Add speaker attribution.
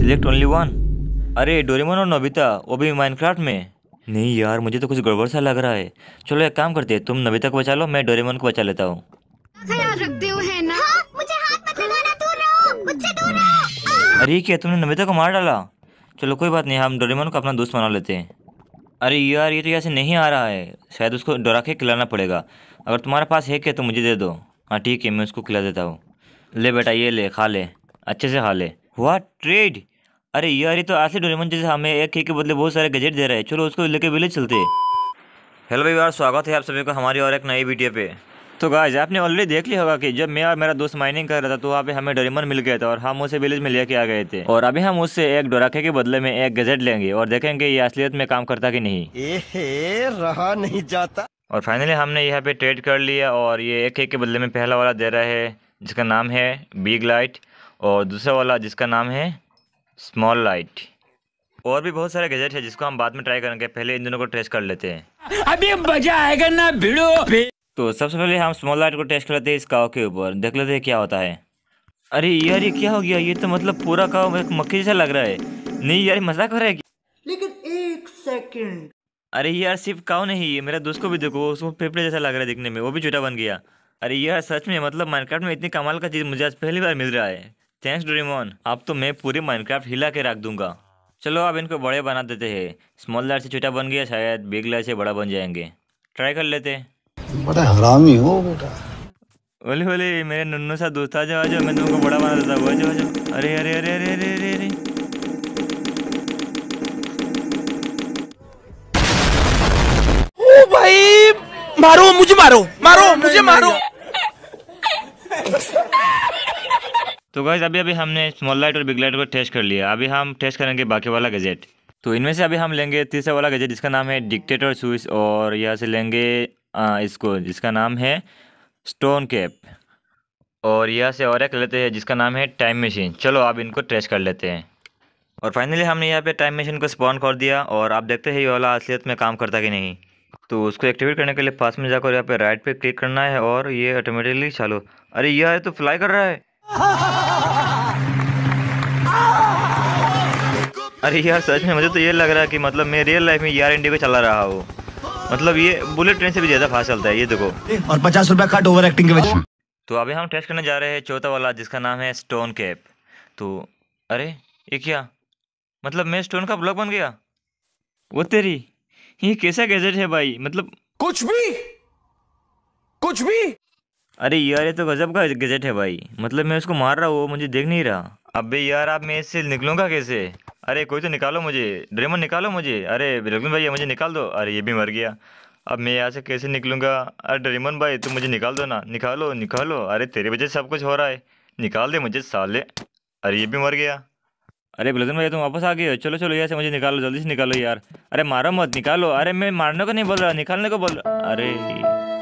Speaker 1: Select only one अरे Doraemon और Nobita वो भी माइनक्राफ्ट में नहीं यार मुझे तो कुछ गड़बड़ सा लग रहा है चलो एक काम करते हैं तुम नोबिता को बचा लो मैं डोरेमोन को बचा लेता हूँ हाँ, हाँ। अरे क्या तुमने नोबिता को मार डाला चलो कोई बात नहीं हम डोरेमोन को अपना दोस्त बना लेते हैं अरे यार ये तो यहाँ से नहीं आ रहा है शायद उसको डरा के खिलाना पड़ेगा अगर तुम्हारे पास है क्या तो मुझे दे दो हाँ ठीक है मैं उसको खिला देता हूँ ले बेटा ये ले खा ले अच्छे से खा ले हुआ ट्रेड अरे यार ये तो आज से जैसे हमें एक के बदले बहुत सारे गजेट दे रहे हैं चलो उसको लेके विलेज चलते हेलो भाई यार स्वागत है आप सभी को हमारी और एक नई वीडियो पे तो गाइज आपने ऑलरेडी देख लिया होगा कि जब मैं और मेरा दोस्त माइनिंग कर रहा था तो वहाँ पे हमें डोरेमोन मिल गया था और हम उसे विलेज में लेके आ गए थे और अभी हम उससे एक डोराखे के बदले में एक गजेट लेंगे और देखेंगे ये असलियत में काम करता कि नहीं रहा नहीं जाता और फाइनली हमने यहाँ पे ट्रेड कर लिया और ये एक एक के बदले में पहला वाला दे रहा है जिसका नाम है बिग लाइट और दूसरा वाला जिसका नाम है स्मॉल लाइट और भी बहुत सारे गैजेट है जिसको हम बाद में ट्राई करेंगे पहले इन दोनों को टेस्ट कर लेते हैं अभी मजा आएगा ना भिड़ो तो सबसे पहले हम स्मॉल लाइट को टेस्ट कर लेते हैं इस काव के ऊपर देख लेते हैं क्या होता है अरे यार ये क्या हो गया ये तो मतलब पूरा काव मक्खी जैसा लग रहा है नहीं यार मजाक हो रहा है लेकिन एक सेकेंड अरे यार सिर्फ काव नहीं है मेरा दोस्त को भी देखो उसको फेफड़े जैसा लग रहा है दिखने में वो भी छोटा बन गया अरे यार सच में मतलब माइनक्राफ्ट में इतनी कमाल का चीज़ मुझे आज पहली बार मिल रहा है थैंक्स ड्रीमोन अब तो मैं पूरी माइनक्राफ्ट हिला के रख दूंगा चलो अब इनको बड़े बना देते हैं स्मॉल लाइट से छोटा बन गया शायद बिग लाइट से बड़ा बन जाएंगे ट्राई कर लेते बड़ा हरामी हो बेटा बोले बोले मेरे नन्नू सा दोस्त आ जाओ आ जाओ मैं तुमको बड़ा बना देता हूँ आ जाओ आ जाओ अरे अरे अरे अरे अरे अरे अरे ओ भाई मारो मुझे मारो मारो मुझे मारो तो गाइज अभी अभी हमने स्मॉल लाइट और बिग लाइट को टेस्ट कर लिया अभी हम टेस्ट करेंगे बाकी वाला गजेट तो इनमें से अभी हम लेंगे तीसरा वाला गजेट जिसका नाम है डिक्टेटर स्विच और यहाँ से लेंगे आ, इसको जिसका नाम है स्टोन कैप और यहाँ से और एक लेते हैं जिसका नाम है टाइम मशीन चलो आप इनको ट्रेस कर लेते हैं और फाइनली हमने यहाँ पे टाइम मशीन को स्पॉन कर दिया और आप देखते हैं ये वाला असलियत में काम करता कि नहीं तो उसको एक्टिवेट करने के लिए फास्ट में जाकर यहाँ पे राइट पे क्लिक करना है और ये ऑटोमेटिकली चालू अरे यह तो फ्लाई कर रहा है अरे यार सच में मुझे तो ये लग रहा है कि मतलब मैं रियल लाइफ में यार इंडिया पे चला रहा हूँ मतलब ये बुलेट ट्रेन से भी ज्यादा फास्ट चलता है ये देखो और पचास रुपया कट ओवर एक्टिंग के तो वजह तो अभी हम टेस्ट करने जा रहे हैं चौथा वाला जिसका नाम है स्टोन कैप तो अरे ये क्या मतलब मैं स्टोन का ब्लॉक बन गया वो तेरी ये कैसा गैजेट है भाई मतलब कुछ भी कुछ भी अरे यार ये तो गजब का गजट है भाई मतलब मैं उसको मार रहा हूँ मुझे देख नहीं रहा अबे यार आप मैं इससे निकलूंगा कैसे अरे कोई तो निकालो मुझे ड्रेमन निकालो मुझे अरे रघुन भैया मुझे निकाल दो अरे ये भी मर गया अब मैं यहाँ से कैसे निकलूंगा अरे ड्रेमन भाई तुम मुझे निकाल दो ना निकालो निकालो अरे तेरे वजह से सब कुछ हो रहा है निकाल दे मुझे साले अरे ये भी मर गया अरे ब्लजन भाई तुम वापस आ गए हो चलो चलो यहाँ से मुझे निकालो जल्दी से निकालो यार अरे मारो मत निकालो अरे मैं मारने को नहीं बोल रहा निकालने को बोल रहा अरे